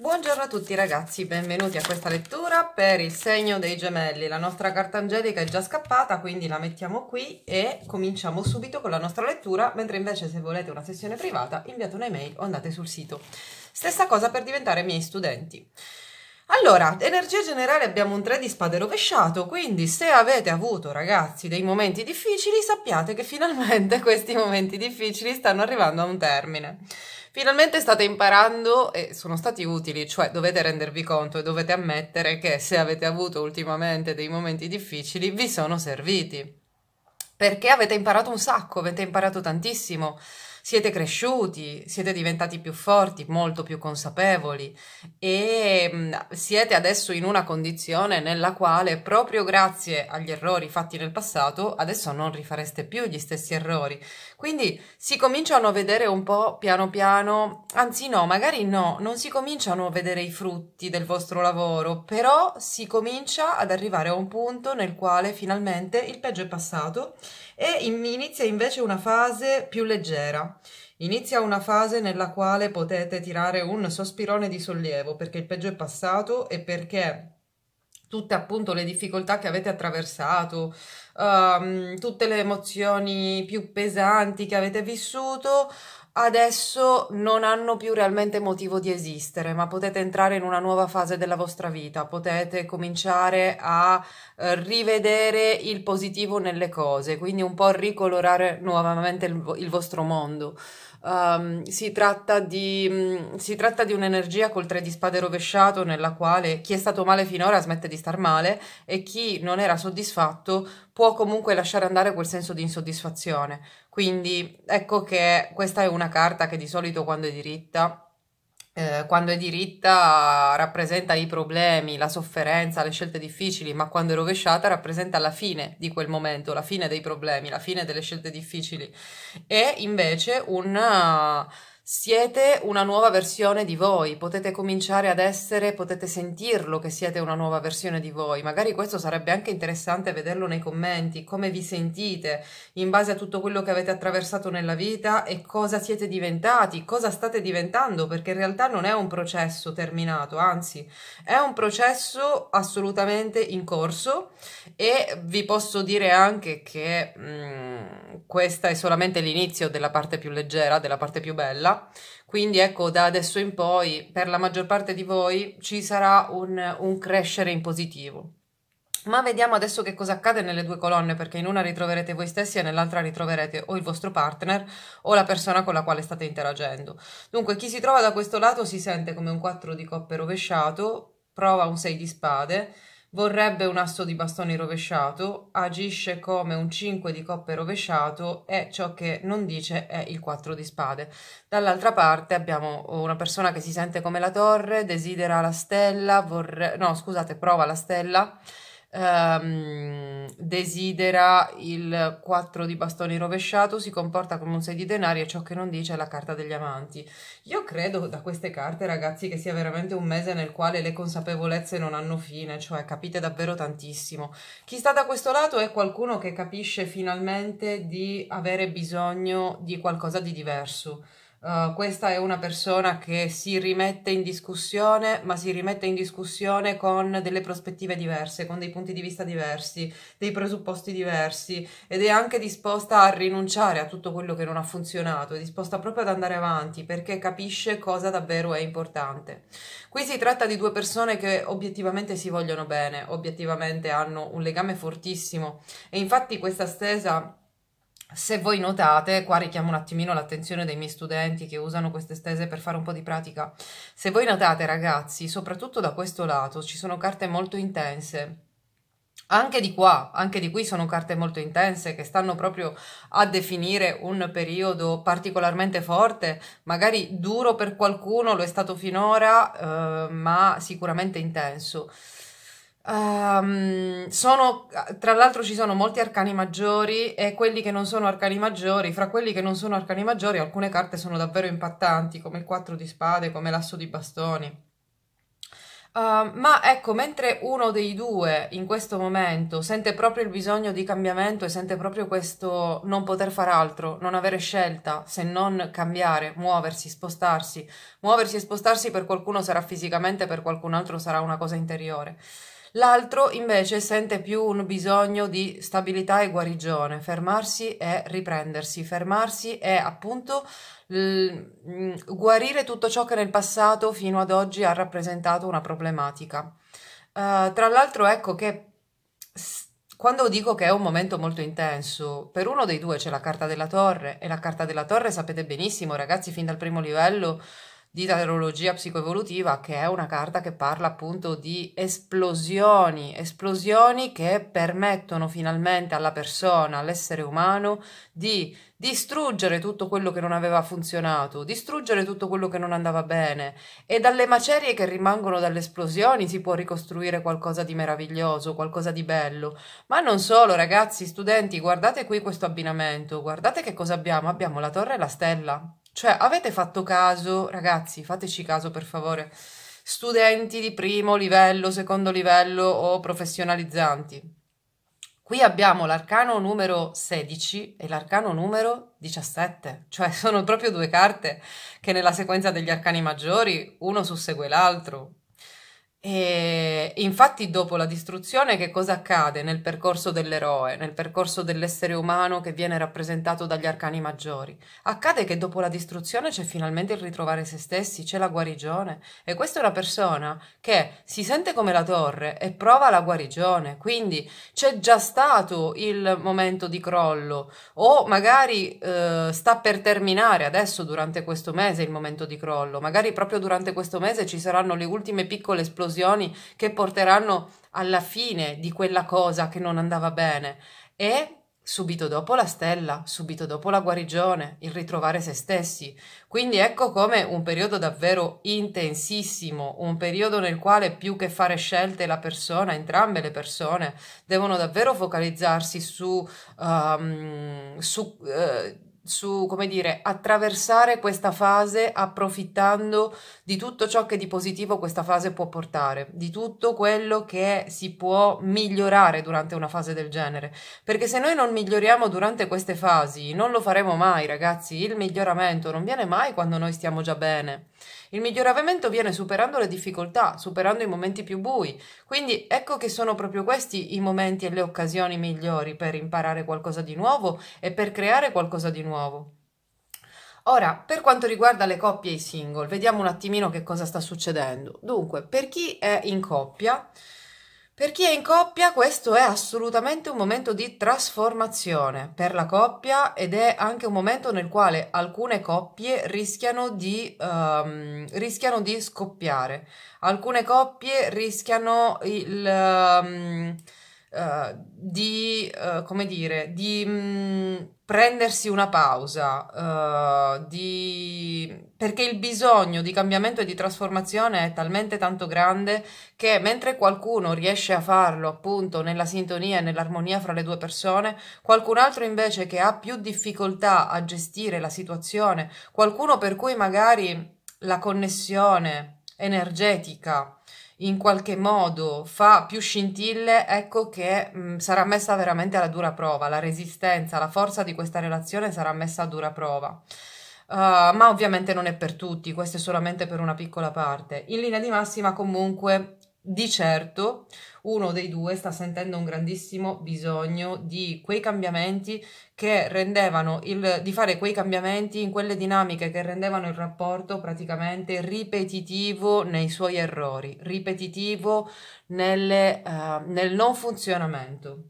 Buongiorno a tutti ragazzi, benvenuti a questa lettura per il segno dei gemelli. La nostra carta angelica è già scappata, quindi la mettiamo qui e cominciamo subito con la nostra lettura, mentre invece se volete una sessione privata inviate un'email o andate sul sito. Stessa cosa per diventare miei studenti. Allora, energia generale abbiamo un 3 di spade rovesciato, quindi se avete avuto ragazzi dei momenti difficili sappiate che finalmente questi momenti difficili stanno arrivando a un termine. Finalmente state imparando e sono stati utili, cioè dovete rendervi conto e dovete ammettere che se avete avuto ultimamente dei momenti difficili vi sono serviti. Perché avete imparato un sacco, avete imparato tantissimo siete cresciuti, siete diventati più forti, molto più consapevoli e mm, siete adesso in una condizione nella quale proprio grazie agli errori fatti nel passato adesso non rifareste più gli stessi errori. Quindi si cominciano a vedere un po' piano piano, anzi no, magari no, non si cominciano a vedere i frutti del vostro lavoro, però si comincia ad arrivare a un punto nel quale finalmente il peggio è passato e in, inizia invece una fase più leggera. Inizia una fase nella quale potete tirare un sospirone di sollievo perché il peggio è passato e perché tutte appunto le difficoltà che avete attraversato, um, tutte le emozioni più pesanti che avete vissuto, adesso non hanno più realmente motivo di esistere, ma potete entrare in una nuova fase della vostra vita, potete cominciare a eh, rivedere il positivo nelle cose, quindi un po' ricolorare nuovamente il, il vostro mondo. Um, si, tratta di, um, si, tratta di, un'energia col tre di spade rovesciato nella quale chi è stato male finora smette di star male e chi non era soddisfatto può comunque lasciare andare quel senso di insoddisfazione. Quindi ecco che questa è una carta che di solito quando è diritta eh, quando è diritta rappresenta i problemi, la sofferenza, le scelte difficili, ma quando è rovesciata rappresenta la fine di quel momento, la fine dei problemi, la fine delle scelte difficili. E invece un siete una nuova versione di voi, potete cominciare ad essere, potete sentirlo che siete una nuova versione di voi. Magari questo sarebbe anche interessante vederlo nei commenti, come vi sentite in base a tutto quello che avete attraversato nella vita e cosa siete diventati, cosa state diventando, perché in realtà non è un processo terminato, anzi è un processo assolutamente in corso e vi posso dire anche che mh, mm, questa è solamente l'inizio della parte più leggera, della parte più bella quindi ecco, da adesso in poi, per la maggior parte di voi, ci sarà un, un crescere in positivo. Ma vediamo adesso che cosa accade nelle due colonne, perché in una ritroverete voi stessi e nell'altra ritroverete o il vostro partner o la persona con la quale state interagendo. Dunque, chi si trova da questo lato si sente come un 4 di coppe rovesciato, prova un 6 di spade, vorrebbe un asso di bastoni rovesciato, agisce come un 5 di coppe rovesciato e ciò che non dice è il 4 di spade. Dall'altra parte abbiamo una persona che si sente come la torre, desidera la stella, vorre... no scusate, prova la stella ehm, desidera il 4 di bastoni rovesciato, si comporta come un 6 di denari e ciò che non dice è la carta degli amanti. Io credo da queste carte, ragazzi, che sia veramente un mese nel quale le consapevolezze non hanno fine, cioè capite davvero tantissimo. Chi sta da questo lato è qualcuno che capisce finalmente di avere bisogno di qualcosa di diverso eh, questa è una persona che si rimette in discussione, ma si rimette in discussione con delle prospettive diverse, con dei punti di vista diversi, dei presupposti diversi ed è anche disposta a rinunciare a tutto quello che non ha funzionato, è disposta proprio ad andare avanti perché capisce cosa davvero è importante. Qui si tratta di due persone che obiettivamente si vogliono bene, obiettivamente hanno un legame fortissimo e infatti questa stesa se voi notate, qua richiamo un attimino l'attenzione dei miei studenti che usano queste stese per fare un po' di pratica, se voi notate ragazzi, soprattutto da questo lato, ci sono carte molto intense, anche di qua, anche di qui sono carte molto intense che stanno proprio a definire un periodo particolarmente forte, magari duro per qualcuno, lo è stato finora, eh, ma sicuramente intenso. Um, sono, tra l'altro ci sono molti arcani maggiori e quelli che non sono arcani maggiori, fra quelli che non sono arcani maggiori alcune carte sono davvero impattanti come il 4 di spade, come l'asso di bastoni. Uh, ma ecco, mentre uno dei due in questo momento sente proprio il bisogno di cambiamento e sente proprio questo non poter fare altro, non avere scelta se non cambiare, muoversi, spostarsi, muoversi e spostarsi per qualcuno sarà fisicamente, per qualcun altro sarà una cosa interiore. L'altro invece sente più un bisogno di stabilità e guarigione, fermarsi e riprendersi, fermarsi e appunto guarire tutto ciò che nel passato fino ad oggi ha rappresentato una problematica. Uh, tra l'altro ecco che quando dico che è un momento molto intenso, per uno dei due c'è la carta della torre e la carta della torre sapete benissimo ragazzi fin dal primo livello di tarologia psicoevolutiva, che è una carta che parla appunto di esplosioni, esplosioni che permettono finalmente alla persona, all'essere umano, di distruggere tutto quello che non aveva funzionato, distruggere tutto quello che non andava bene e dalle macerie che rimangono dalle esplosioni si può ricostruire qualcosa di meraviglioso, qualcosa di bello. Ma non solo, ragazzi, studenti, guardate qui questo abbinamento, guardate che cosa abbiamo, abbiamo la torre e la stella. Cioè, avete fatto caso, ragazzi, fateci caso per favore, studenti di primo livello, secondo livello o professionalizzanti. Qui abbiamo l'arcano numero 16 e l'arcano numero 17, cioè sono proprio due carte che nella sequenza degli arcani maggiori uno sussegue l'altro, e infatti dopo la distruzione che cosa accade nel percorso dell'eroe, nel percorso dell'essere umano che viene rappresentato dagli arcani maggiori? Accade che dopo la distruzione c'è finalmente il ritrovare se stessi, c'è la guarigione e questa è una persona che si sente come la torre e prova la guarigione, quindi c'è già stato il momento di crollo o magari eh, sta per terminare adesso durante questo mese il momento di crollo, magari proprio durante questo mese ci saranno le ultime piccole esplosioni esplosioni che porteranno alla fine di quella cosa che non andava bene e subito dopo la stella, subito dopo la guarigione, il ritrovare se stessi. Quindi ecco come un periodo davvero intensissimo, un periodo nel quale più che fare scelte la persona, entrambe le persone devono davvero focalizzarsi su, um, su uh, su, come dire, attraversare questa fase approfittando di tutto ciò che di positivo questa fase può portare, di tutto quello che si può migliorare durante una fase del genere. Perché se noi non miglioriamo durante queste fasi, non lo faremo mai, ragazzi. Il miglioramento non viene mai quando noi stiamo già bene. Il miglioramento viene superando le difficoltà, superando i momenti più bui. Quindi ecco che sono proprio questi i momenti e le occasioni migliori per imparare qualcosa di nuovo e per creare qualcosa di nuovo. Ora, per quanto riguarda le coppie e i single, vediamo un attimino che cosa sta succedendo. Dunque, per chi è in coppia, per chi è in coppia questo è assolutamente un momento di trasformazione per la coppia ed è anche un momento nel quale alcune coppie rischiano di, um, rischiano di scoppiare, alcune coppie rischiano il... Um, eh, di, uh, come dire, di mh, mm, prendersi una pausa, uh, di... perché il bisogno di cambiamento e di trasformazione è talmente tanto grande che mentre qualcuno riesce a farlo appunto nella sintonia e nell'armonia fra le due persone, qualcun altro invece che ha più difficoltà a gestire la situazione, qualcuno per cui magari la connessione energetica in qualche modo fa più scintille, ecco che mh, sarà messa veramente alla dura prova, la resistenza, la forza di questa relazione sarà messa a dura prova. Uh, ma ovviamente non è per tutti, questo è solamente per una piccola parte. In linea di massima comunque di certo uno dei due sta sentendo un grandissimo bisogno di quei cambiamenti che rendevano il di fare quei cambiamenti in quelle dinamiche che rendevano il rapporto praticamente ripetitivo nei suoi errori, ripetitivo nelle, uh, nel non funzionamento.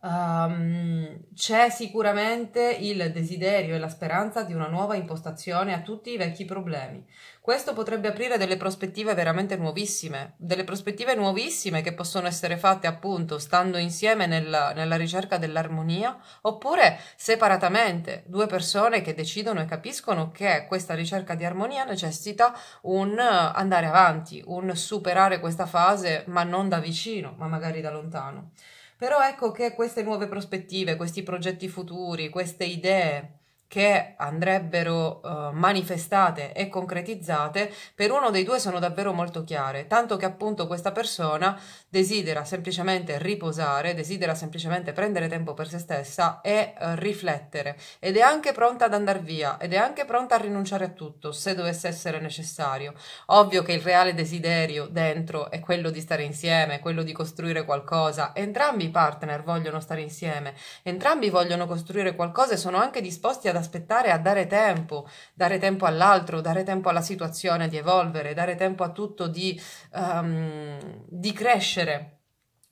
Um, c'è sicuramente il desiderio e la speranza di una nuova impostazione a tutti i vecchi problemi. Questo potrebbe aprire delle prospettive veramente nuovissime, delle prospettive nuovissime che possono essere fatte appunto stando insieme nella, nella ricerca dell'armonia oppure separatamente, due persone che decidono e capiscono che questa ricerca di armonia necessita un andare avanti, un superare questa fase ma non da vicino, ma magari da lontano. Però ecco che queste nuove prospettive, questi progetti futuri, queste idee che andrebbero uh, manifestate e concretizzate, per uno dei due sono davvero molto chiare, tanto che appunto questa persona desidera semplicemente riposare, desidera semplicemente prendere tempo per se stessa e uh, riflettere ed è anche pronta ad andare via ed è anche pronta a rinunciare a tutto se dovesse essere necessario. Ovvio che il reale desiderio dentro è quello di stare insieme, quello di costruire qualcosa, entrambi i partner vogliono stare insieme, entrambi vogliono costruire qualcosa e sono anche disposti ad aspettare a dare tempo, dare tempo all'altro, dare tempo alla situazione di evolvere, dare tempo a tutto di, um, di crescere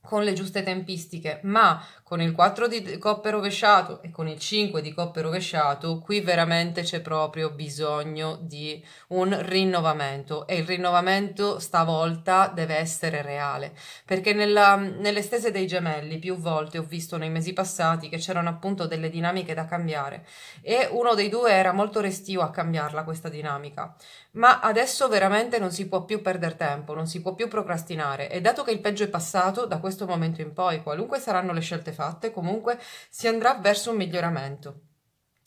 con le giuste tempistiche, ma con il 4 di coppe rovesciato e con il 5 di coppe rovesciato, qui veramente c'è proprio bisogno di un rinnovamento e il rinnovamento stavolta deve essere reale, perché nella, nelle stese dei gemelli più volte ho visto nei mesi passati che c'erano appunto delle dinamiche da cambiare e uno dei due era molto restio a cambiarla questa dinamica, ma adesso veramente non si può più perdere tempo, non si può più procrastinare e dato che il peggio è passato, da questo momento in poi qualunque saranno le scelte fatte, comunque si andrà verso un miglioramento.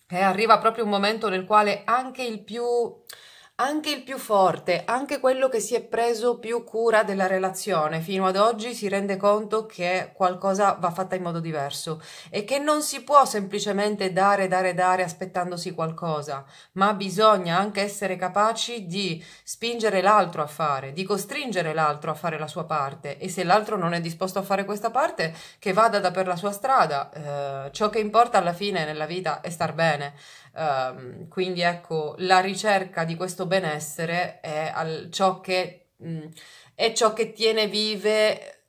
E arriva proprio un momento nel quale anche il più anche il più forte, anche quello che si è preso più cura della relazione fino ad oggi si rende conto che qualcosa va fatta in modo diverso e che non si può semplicemente dare, dare, dare aspettandosi qualcosa, ma bisogna anche essere capaci di spingere l'altro a fare, di costringere l'altro a fare la sua parte e se l'altro non è disposto a fare questa parte, che vada da per la sua strada. Eh, ciò che importa alla fine nella vita è star bene. Um, quindi ecco, la ricerca di questo benessere è, al, ciò, che, mh, mm, è ciò che tiene vive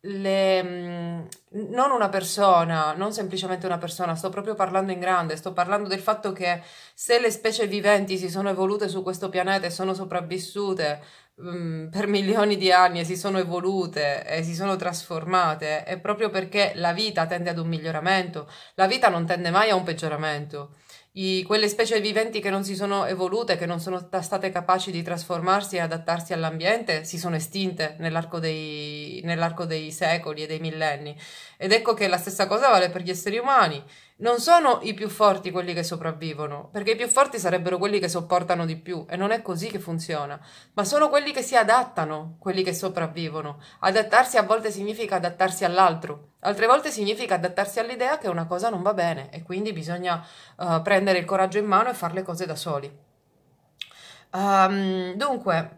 le, mh, mm, non una persona, non semplicemente una persona, sto proprio parlando in grande, sto parlando del fatto che se le specie viventi si sono evolute su questo pianeta e sono sopravvissute mh, mm, per milioni di anni e si sono evolute e si sono trasformate, è proprio perché la vita tende ad un miglioramento, la vita non tende mai a un peggioramento i, quelle specie viventi che non si sono evolute, che non sono state capaci di trasformarsi e adattarsi all'ambiente, si sono estinte nell'arco dei, nell'arco dei secoli e dei millenni. Ed ecco che la stessa cosa vale per gli esseri umani. Non sono i più forti quelli che sopravvivono, perché i più forti sarebbero quelli che sopportano di più, e non è così che funziona, ma sono quelli che si adattano, quelli che sopravvivono. Adattarsi a volte significa adattarsi all'altro, Altre volte significa adattarsi all'idea che una cosa non va bene e quindi bisogna uh, prendere il coraggio in mano e fare le cose da soli. Um, dunque,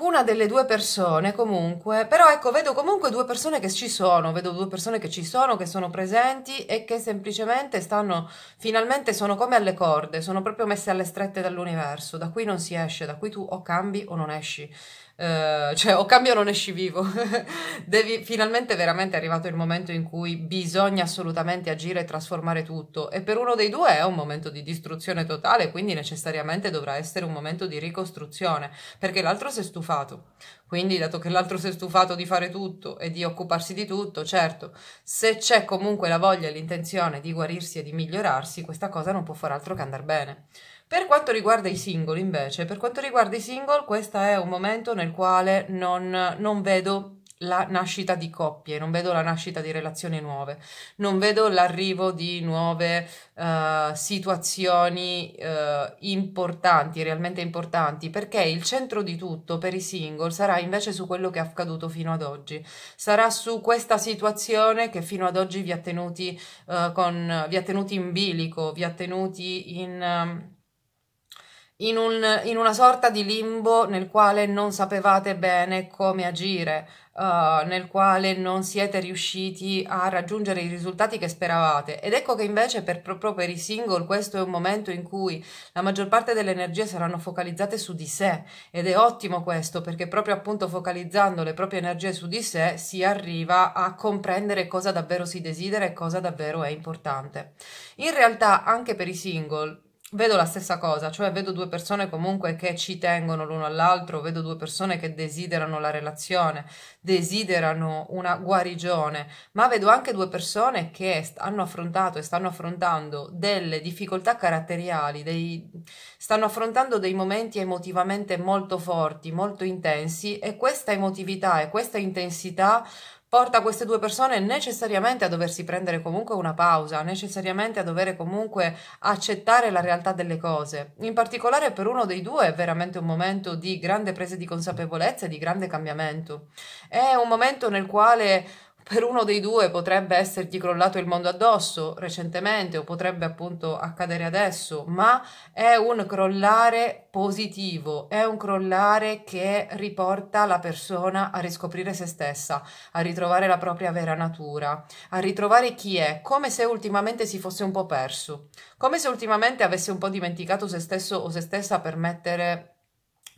una delle due persone comunque, però ecco, vedo comunque due persone che ci sono, vedo due persone che ci sono, che sono presenti e che semplicemente stanno, finalmente sono come alle corde, sono proprio messe alle strette dall'universo, da qui non si esce, da qui tu o cambi o non esci. Eh, cioè o cambio o non esci vivo. Devi, finalmente veramente è arrivato il momento in cui bisogna assolutamente agire e trasformare tutto e per uno dei due è un momento di distruzione totale, quindi necessariamente dovrà essere un momento di ricostruzione, perché l'altro si è stufato. Quindi, dato che l'altro si è stufato di fare tutto e di occuparsi di tutto, certo, se c'è comunque la voglia e l'intenzione di guarirsi e di migliorarsi, questa cosa non può far altro che andare bene. Per quanto riguarda i single, invece, per quanto riguarda i single, questo è un momento nel quale non, non vedo la nascita di coppie, non vedo la nascita di relazioni nuove, non vedo l'arrivo di nuove uh, situazioni uh, importanti, realmente importanti, perché il centro di tutto per i single sarà invece su quello che è accaduto fino ad oggi, sarà su questa situazione che fino ad oggi vi ha tenuti, uh, con, vi ha tenuti in bilico, vi ha tenuti in... Um, in, un, in, una sorta di limbo nel quale non sapevate bene come agire, uh, nel quale non siete riusciti a raggiungere i risultati che speravate. Ed ecco che invece per, proprio per i single questo è un momento in cui la maggior parte delle energie saranno focalizzate su di sé ed è ottimo questo perché proprio appunto focalizzando le proprie energie su di sé si arriva a comprendere cosa davvero si desidera e cosa davvero è importante. In realtà anche per i single vedo la stessa cosa, cioè vedo due persone comunque che ci tengono l'uno all'altro, vedo due persone che desiderano la relazione, desiderano una guarigione, ma vedo anche due persone che hanno affrontato e stanno affrontando delle difficoltà caratteriali, dei, stanno affrontando dei momenti emotivamente molto forti, molto intensi e questa emotività e questa intensità porta queste due persone necessariamente a doversi prendere comunque una pausa, necessariamente a dover comunque accettare la realtà delle cose. In particolare per uno dei due è veramente un momento di grande presa di consapevolezza e di grande cambiamento. È un momento nel quale per uno dei due potrebbe essergli crollato il mondo addosso recentemente o potrebbe appunto accadere adesso, ma è un crollare positivo, è un crollare che riporta la persona a riscoprire se stessa, a ritrovare la propria vera natura, a ritrovare chi è, come se ultimamente si fosse un po' perso, come se ultimamente avesse un po' dimenticato se stesso o se stessa per mettere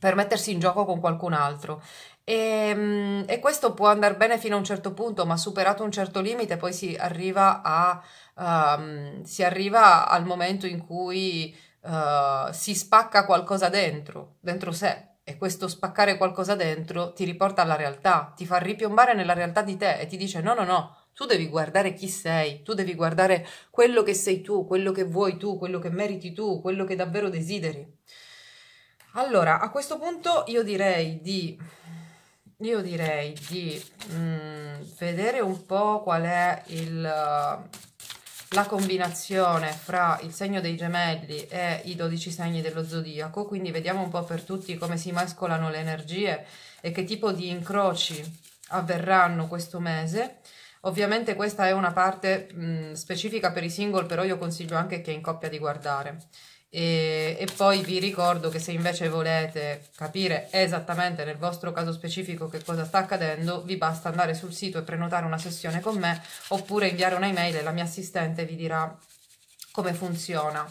per mettersi in gioco con qualcun altro. E, ehm, e, questo può andare bene fino a un certo punto, ma superato un certo limite poi si arriva, a, um, si arriva al momento in cui uh, si spacca qualcosa dentro, dentro sé. E questo spaccare qualcosa dentro ti riporta alla realtà, ti fa ripiombare nella realtà di te e ti dice no, no, no, tu devi guardare chi sei, tu devi guardare quello che sei tu, quello che vuoi tu, quello che meriti tu, quello che davvero desideri. Allora, a questo punto io direi di, io direi di mh, mm, vedere un po' qual è il, la combinazione fra il segno dei gemelli e i 12 segni dello zodiaco, quindi vediamo un po' per tutti come si mescolano le energie e che tipo di incroci avverranno questo mese. Ovviamente questa è una parte mh, mm, specifica per i single, però io consiglio anche che in coppia di guardare. E, e, poi vi ricordo che se invece volete capire esattamente nel vostro caso specifico che cosa sta accadendo, vi basta andare sul sito e prenotare una sessione con me oppure inviare un'email e la mia assistente vi dirà come funziona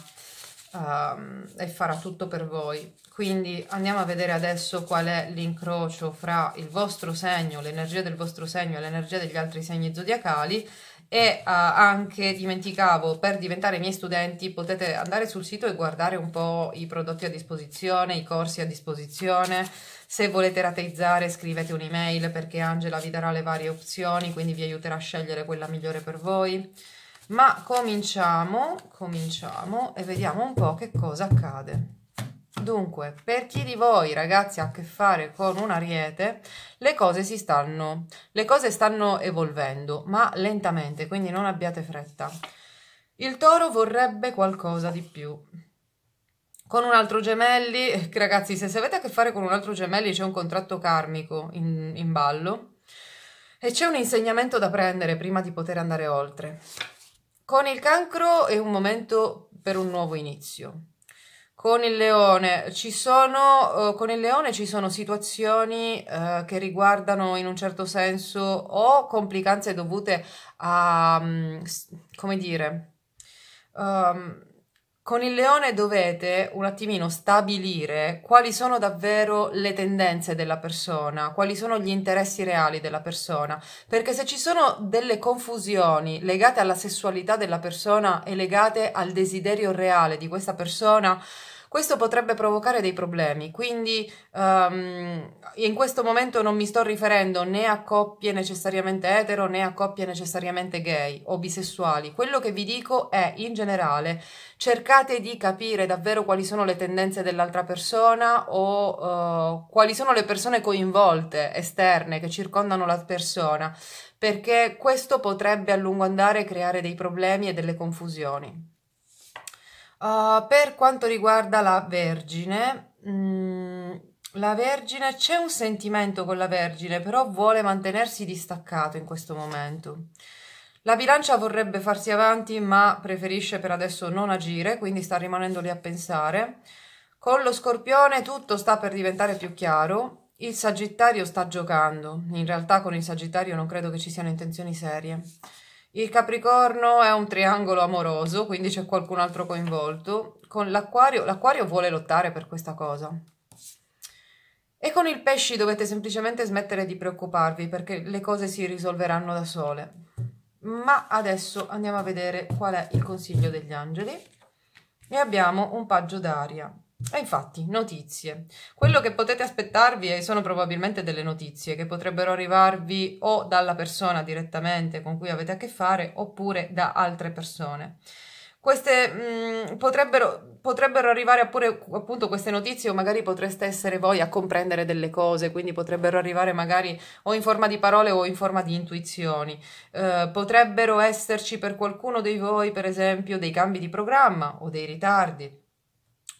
um, e farà tutto per voi. Quindi andiamo a vedere adesso qual è l'incrocio fra il vostro segno, l'energia del vostro segno e l'energia degli altri segni zodiacali e uh, anche dimenticavo per diventare miei studenti potete andare sul sito e guardare un po' i prodotti a disposizione, i corsi a disposizione se volete rateizzare scrivete un'email perché Angela vi darà le varie opzioni quindi vi aiuterà a scegliere quella migliore per voi ma cominciamo, cominciamo e vediamo un po' che cosa accade Dunque, per chi di voi ragazzi ha a che fare con un ariete, le cose si stanno, le cose stanno evolvendo, ma lentamente, quindi non abbiate fretta. Il toro vorrebbe qualcosa di più. Con un altro gemelli, ragazzi, se avete a che fare con un altro gemelli c'è un contratto karmico in, in ballo e c'è un insegnamento da prendere prima di poter andare oltre. Con il cancro è un momento per un nuovo inizio con il leone ci sono, uh, con il leone ci sono situazioni uh, che riguardano in un certo senso o complicanze dovute a, um, come dire, um, con il leone dovete un attimino stabilire quali sono davvero le tendenze della persona, quali sono gli interessi reali della persona, perché se ci sono delle confusioni legate alla sessualità della persona e legate al desiderio reale di questa persona, questo potrebbe provocare dei problemi, quindi um, in questo momento non mi sto riferendo né a coppie necessariamente etero né a coppie necessariamente gay o bisessuali. Quello che vi dico è in generale cercate di capire davvero quali sono le tendenze dell'altra persona o uh, quali sono le persone coinvolte esterne che circondano la persona, perché questo potrebbe a lungo andare creare dei problemi e delle confusioni. Uh, per quanto riguarda la Vergine, mh, mm, la Vergine c'è un sentimento con la Vergine, però vuole mantenersi distaccato in questo momento. La bilancia vorrebbe farsi avanti, ma preferisce per adesso non agire, quindi sta rimanendo lì a pensare. Con lo scorpione tutto sta per diventare più chiaro. Il sagittario sta giocando. In realtà con il sagittario non credo che ci siano intenzioni serie. Il Capricorno è un triangolo amoroso, quindi c'è qualcun altro coinvolto. Con l'Aquario, l'Aquario vuole lottare per questa cosa. E con il pesci dovete semplicemente smettere di preoccuparvi perché le cose si risolveranno da sole. Ma adesso andiamo a vedere qual è il consiglio degli angeli. E abbiamo un paggio d'aria. E eh, infatti, notizie. Quello che potete aspettarvi eh, sono probabilmente delle notizie che potrebbero arrivarvi o dalla persona direttamente con cui avete a che fare oppure da altre persone. Queste mh, mm, potrebbero, potrebbero, arrivare pure appunto queste notizie o magari potreste essere voi a comprendere delle cose, quindi potrebbero arrivare magari o in forma di parole o in forma di intuizioni. Eh, potrebbero esserci per qualcuno di voi, per esempio, dei cambi di programma o dei ritardi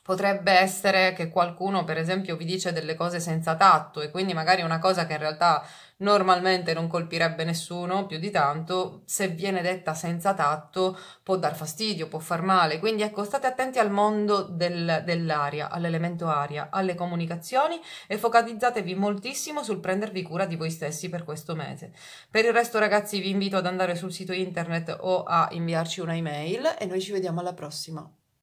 Potrebbe essere che qualcuno, per esempio, vi dice delle cose senza tatto e quindi magari una cosa che in realtà normalmente non colpirebbe nessuno più di tanto, se viene detta senza tatto può dar fastidio, può far male. Quindi ecco, state attenti al mondo del, dell'aria, all'elemento aria, alle comunicazioni e focalizzatevi moltissimo sul prendervi cura di voi stessi per questo mese. Per il resto ragazzi vi invito ad andare sul sito internet o a inviarci una email e noi ci vediamo alla prossima.